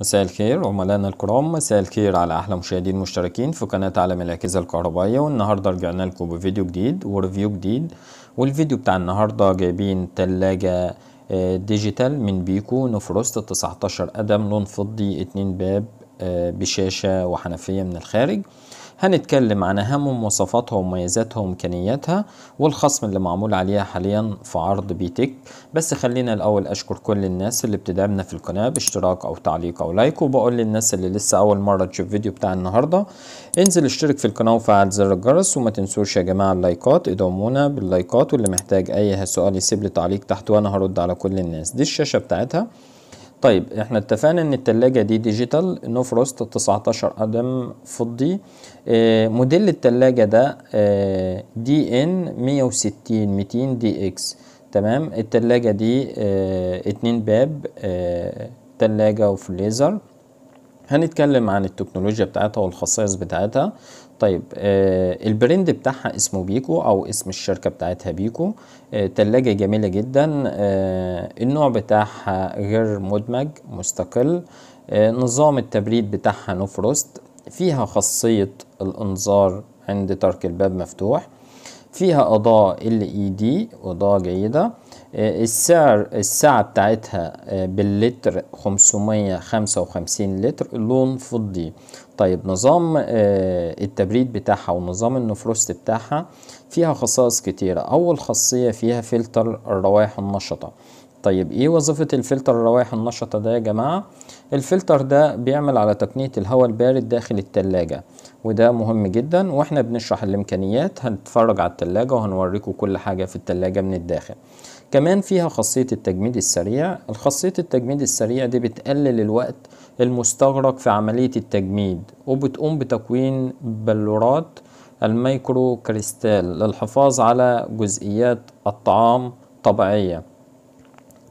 مساء الخير عملائنا الكرام مساء الخير على احلى مشاهدين مشتركين في قناه عالم الاجهزه الكهربائيه والنهارده رجعنا لكم بفيديو جديد وريفيو جديد والفيديو بتاع النهارده جايبين ثلاجه آه، ديجيتال من بيكو نوفروست 19 قدم لون فضي 2 باب آه، بشاشه وحنفيه من الخارج هنتكلم عن أهم مواصفاتها ومميزاتها وإمكانياتها والخصم اللي معمول عليها حاليا في عرض بيتك بس خلينا الأول أشكر كل الناس اللي بتدعمنا في القناة باشتراك أو تعليق أو لايك وبقول للناس اللي لسه أول مرة تشوف فيديو بتاع النهاردة انزل اشترك في القناة وفعل زر الجرس وما تنسوش يا جماعة اللايكات ادعمونا باللايكات واللي محتاج أي سؤال يسيب لي تعليق تحت وأنا هرد على كل الناس دي الشاشة بتاعتها طيب احنا اتفقنا ان التلاجة دي ديجيتال نو فروست 19 قدم فضي اه موديل التلاجة ده آه، دي ان 160 200 دي اكس تمام التلاجة دي اه اتنين باب آه، تلاجة وفليزر هنتكلم عن التكنولوجيا بتاعتها والخصائص بتاعتها طيب آه البراند بتاعها اسمه بيكو او اسم الشركه بتاعتها بيكو آه تلاجة جميله جدا آه النوع بتاعها غير مدمج مستقل آه نظام التبريد بتاعها نوفروست فيها خاصيه الانظار عند ترك الباب مفتوح فيها اضاءه ال اي e دي اضاءه جيده السعر الساعة بتاعتها آه، باللتر 555 لتر لون فضي طيب نظام آه، التبريد بتاعها ونظام النفروست بتاعها فيها خصائص كتيرة أول خاصية فيها فلتر الروائح النشطة طيب ايه وظيفة الفلتر الروائح النشطة ده يا جماعة؟ الفلتر ده بيعمل على تقنية الهواء البارد داخل التلاجة وده مهم جدا واحنا بنشرح الامكانيات هنتفرج على التلاجة وهنوريكم كل حاجة في التلاجة من الداخل كمان فيها خاصية التجميد السريع الخاصية التجميد السريع دي بتقلل الوقت المستغرق في عملية التجميد وبتقوم بتكوين بلورات الميكرو كريستال للحفاظ على جزئيات الطعام طبيعية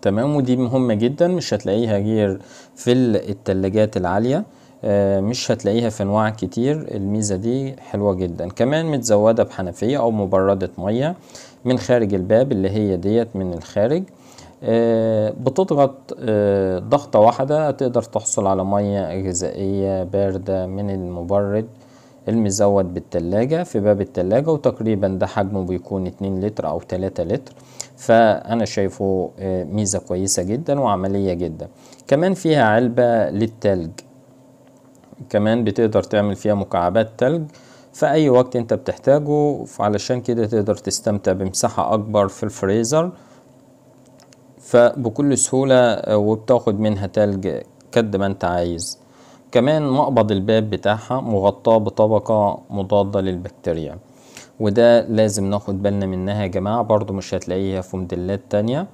تمام ودي مهمة جدا مش هتلاقيها غير في التلاجات العالية آه، مش هتلاقيها في انواع كتير الميزة دي حلوة جدا كمان متزودة بحنفية او مبردة مية من خارج الباب اللي هي ديت من الخارج آه، بتضغط آه، ضغطة واحدة تقدر تحصل على مية غذائية باردة من المبرد المزود بالتلاجة في باب التلاجة وتقريبا ده حجمه بيكون 2 لتر أو 3 لتر فأنا شايفه ميزة كويسة جدا وعملية جدا كمان فيها علبة للتلج كمان بتقدر تعمل فيها مكعبات تلج في أي وقت أنت بتحتاجه علشان كده تقدر تستمتع بمساحة أكبر في الفريزر فبكل سهولة آه، وبتاخد منها تلج قد ما أنت عايز كمان مقبض الباب بتاعها مغطاه بطبقة مضادة للبكتيريا وده لازم ناخد بالنا منها يا جماعة برضو مش هتلاقيها في موديلات تانية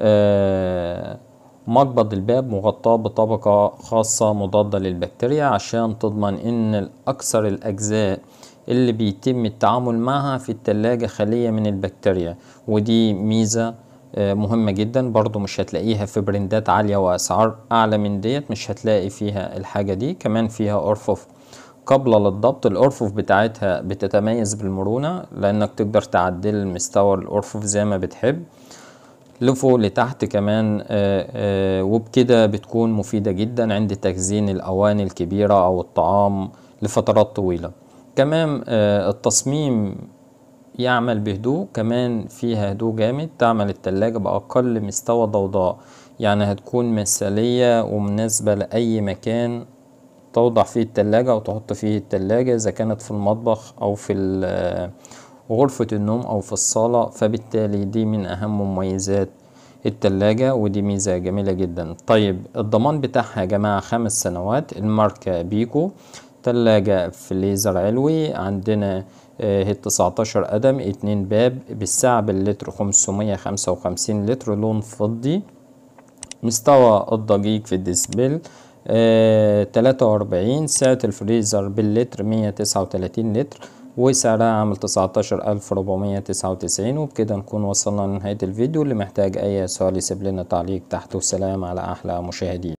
آه مقبض الباب مغطاه بطبقة خاصة مضادة للبكتيريا عشان تضمن ان اكثر الاجزاء اللي بيتم التعامل معها في التلاجة خالية من البكتيريا ودي ميزة آه، مهمة جدا برضو مش هتلاقيها في برندات عالية واسعار اعلى من ديت مش هتلاقي فيها الحاجة دي كمان فيها ارفف قابلة للضبط الأرفف بتاعتها بتتميز بالمرونة لأنك تقدر تعدل مستوى الأرفف زي ما بتحب لفوق لتحت كمان آه، آه، وبكده بتكون مفيدة جدا عند تخزين الأواني الكبيرة أو الطعام لفترات طويلة كمان آه، التصميم يعمل بهدوء كمان فيها هدوء جامد تعمل التلاجة بأقل مستوى ضوضاء يعني هتكون مثالية ومناسبة لأي مكان توضع فيه التلاجة أو تحط فيه التلاجة إذا كانت في المطبخ أو في غرفة النوم أو في الصالة فبالتالي دي من أهم مميزات التلاجة ودي ميزة جميلة جدا طيب الضمان بتاعها يا جماعة خمس سنوات الماركة بيكو تلاجة في ليزر علوي عندنا آه، هي 19 قدم اتنين باب بالسعة باللتر 555 لتر لون فضي مستوى الضجيج في الديسبل آه، تلاتة وأربعين سعة الفريزر باللتر مية تسعة وتلاتين لتر وسعرها عامل 19499 وبكده نكون وصلنا لنهاية الفيديو اللي محتاج أي سؤال يسيب لنا تعليق تحته وسلام على أحلى مشاهدين